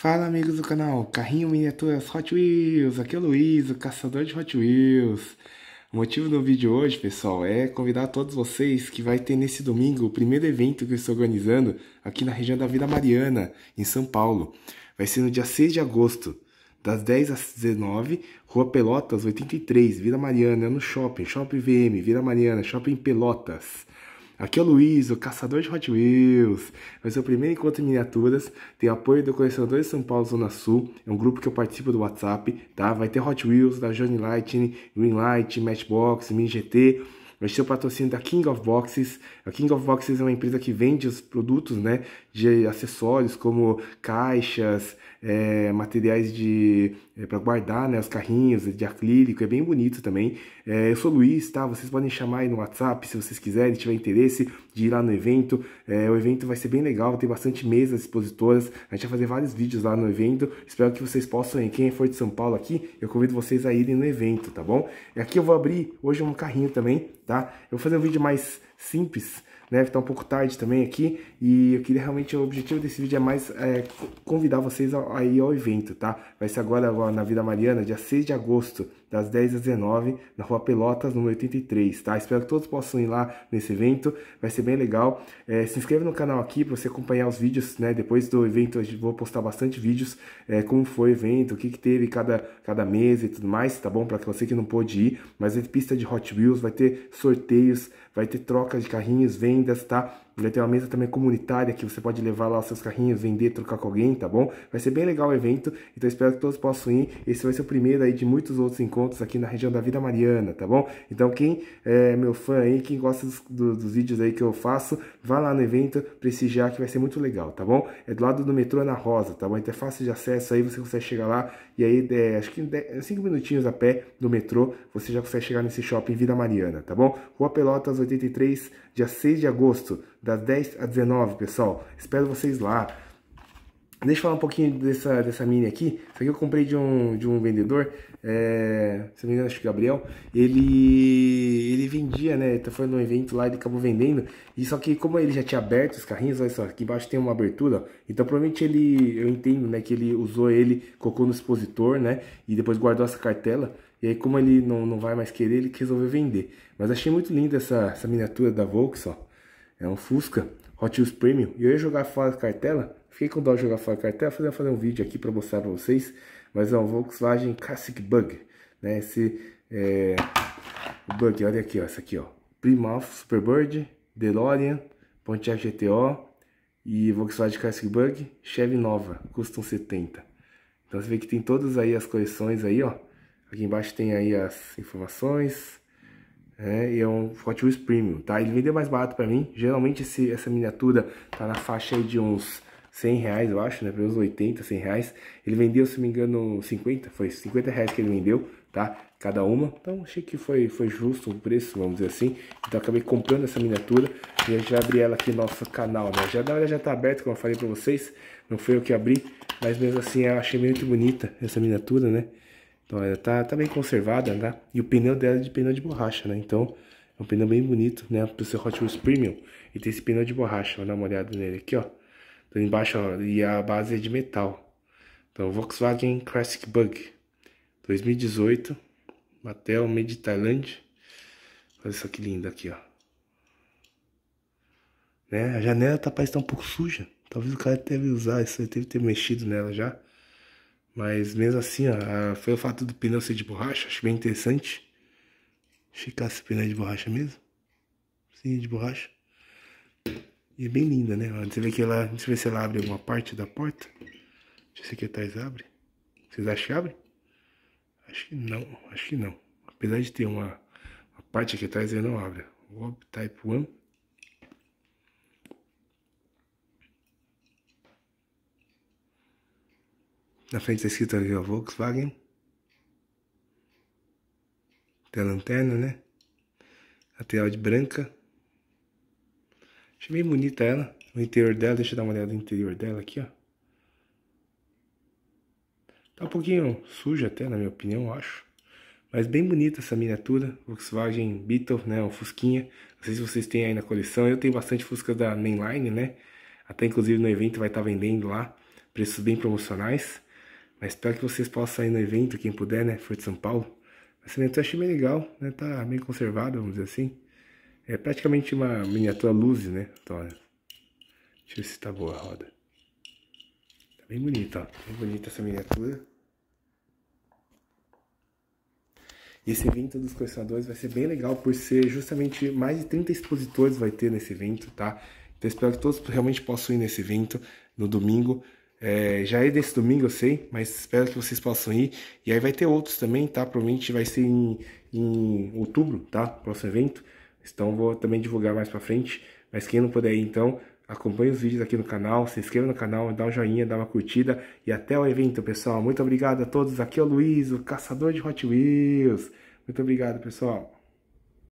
Fala amigos do canal Carrinho Miniaturas Hot Wheels, aqui é o Luiz, o caçador de Hot Wheels. O motivo do vídeo hoje, pessoal, é convidar todos vocês que vai ter nesse domingo o primeiro evento que eu estou organizando aqui na região da Vila Mariana, em São Paulo. Vai ser no dia 6 de agosto, das 10 às 19, Rua Pelotas 83, Vila Mariana, no shopping, Shopping VM, Vila Mariana, Shopping Pelotas. Aqui é o Luiz, o caçador de Hot Wheels. Vai ser o primeiro encontro em miniaturas. Tem apoio do Colecionador de São Paulo Zona Sul. É um grupo que eu participo do WhatsApp, tá? Vai ter Hot Wheels, da Johnny Lightning, Green Light, Matchbox, Mini GT. Nós temos o patrocínio da King of Boxes. A King of Boxes é uma empresa que vende os produtos né, de acessórios como caixas, é, materiais de é, para guardar né, os carrinhos de acrílico. É bem bonito também. É, eu sou o Luiz, tá? Vocês podem chamar aí no WhatsApp se vocês quiserem, tiver interesse de ir lá no evento. É, o evento vai ser bem legal, tem bastante mesas expositoras. A gente vai fazer vários vídeos lá no evento. Espero que vocês possam ir. Quem é for de São Paulo aqui, eu convido vocês a irem no evento, tá bom? E aqui eu vou abrir hoje um carrinho também tá? Eu vou fazer um vídeo mais simples, né? Tá um pouco tarde também aqui e eu queria realmente o objetivo desse vídeo é mais é, convidar vocês a, a, ir ao evento, tá? Vai ser agora na vida Mariana, dia 6 de agosto, das 10 às 19, na Rua Pelotas, número 83, tá? Espero que todos possam ir lá nesse evento, vai ser bem legal. É, se inscreva no canal aqui para você acompanhar os vídeos, né? Depois do evento eu vou postar bastante vídeos, é, como foi o evento, o que, que teve cada, cada mês e tudo mais, tá bom? Para você que não pôde ir, mas é pista de Hot Wheels, vai ter sorteios, vai ter troca de carrinhos, vendas, tá? Vai ter uma mesa também comunitária que você pode levar lá os seus carrinhos, vender, trocar com alguém, tá bom? Vai ser bem legal o evento, então espero que todos possam ir. Esse vai ser o primeiro aí de muitos outros encontros aqui na região da Vida Mariana, tá bom? Então quem é meu fã aí, quem gosta dos, do, dos vídeos aí que eu faço, vá lá no evento prestigiar que vai ser muito legal, tá bom? É do lado do metrô Ana Rosa, tá bom? Então é fácil de acesso aí, você consegue chegar lá e aí é, acho que 5 minutinhos a pé do metrô você já consegue chegar nesse shopping Vida Mariana, tá bom? Rua Pelotas 83, dia 6 de agosto das 10 às 19, pessoal. Espero vocês lá. Deixa eu falar um pouquinho dessa, dessa mini aqui. Isso aqui eu comprei de um, de um vendedor, é, se não me engano, acho que Gabriel. Ele, ele vendia, né? Ele tá foi num evento lá, ele acabou vendendo. E só que como ele já tinha aberto os carrinhos, olha só, aqui embaixo tem uma abertura. Então provavelmente ele, eu entendo, né? Que ele usou ele, colocou no expositor, né? E depois guardou essa cartela. E aí como ele não, não vai mais querer, ele resolveu vender. Mas achei muito linda essa, essa miniatura da Volks, ó. É um Fusca Hot Wheels Premium. E eu ia jogar fora da cartela. Fiquei com dó de jogar fora da cartela. Falei, fazer um vídeo aqui para mostrar para vocês. Mas é um Volkswagen Classic Bug. Né? Esse é... bug, olha aqui, ó. Essa aqui, ó. Plymouth Superbird, DeLorean, Pontiac GTO e Volkswagen Classic Bug, Chevy Nova. Custam 70. Então você vê que tem todas aí as coleções aí, ó. Aqui embaixo tem aí as informações é, e é um Hot Wheels Premium, tá? Ele vendeu mais barato pra mim. Geralmente esse, essa miniatura tá na faixa aí de uns 100 reais, eu acho, né? Pelo menos 80, 100 reais. Ele vendeu, se não me engano, 50, foi 50 reais que ele vendeu, tá? Cada uma. Então achei que foi, foi justo o preço, vamos dizer assim. Então acabei comprando essa miniatura e a gente vai abrir ela aqui no nosso canal, né? Já da hora já tá aberto, como eu falei pra vocês. Não foi eu que abri, mas mesmo assim eu achei muito bonita essa miniatura, né? Então ela tá, tá bem conservada, tá? E o pneu dela é de pneu de borracha, né? Então é um pneu bem bonito, né? Pro seu Hot Wheels Premium. E tem esse pneu de borracha, Vou dar uma olhada nele aqui, ó. Então embaixo, ó, e a base é de metal. Então Volkswagen Classic Bug 2018, Mattel, Made Thailand. Olha só que linda aqui, ó. Né? A janela tá, parece que tá um pouco suja. Talvez o cara teve usar isso, ele teve ter mexido nela já. Mas mesmo assim, ó, foi o fato do pneu ser de borracha, acho bem interessante. esse pneu de borracha mesmo. Sim, de borracha. E é bem linda, né? Você vê que ela. Deixa eu ver se ela abre alguma parte da porta. Deixa eu ver se aqui atrás abre. Vocês acham que abre? Acho que não, acho que não. Apesar de ter uma, uma parte aqui atrás, ele não abre. Wob Type 1. Na frente está escrito ali, Volkswagen. Tem a lanterna, né? Lateral de branca. Achei bem bonita ela. O interior dela, deixa eu dar uma olhada no interior dela aqui, ó. Tá um pouquinho suja até, na minha opinião, eu acho. Mas bem bonita essa miniatura, Volkswagen Beetle, né, um Fusquinha. Não sei se vocês têm aí na coleção, eu tenho bastante Fuscas da Mainline, né. Até inclusive no evento vai estar tá vendendo lá, preços bem promocionais. Mas espero que vocês possam ir no evento, quem puder, né? For de São Paulo. Esse evento eu achei bem legal, né? Tá bem conservado, vamos dizer assim. É praticamente uma miniatura luz, né? Então, olha. Deixa eu ver se tá boa a roda. Tá bem bonita, ó. Bem bonita essa miniatura. E esse evento dos colecionadores vai ser bem legal por ser justamente mais de 30 expositores vai ter nesse evento, tá? Então espero que todos realmente possam ir nesse evento no domingo. É, já é desse domingo, eu sei, mas espero que vocês possam ir. E aí vai ter outros também, tá? Provavelmente vai ser em, em outubro, tá? Próximo evento. Então vou também divulgar mais pra frente. Mas quem não puder ir, então, acompanhe os vídeos aqui no canal, se inscreva no canal, dá um joinha, dá uma curtida. E até o evento, pessoal. Muito obrigado a todos. Aqui é o Luiz, o caçador de Hot Wheels. Muito obrigado, pessoal.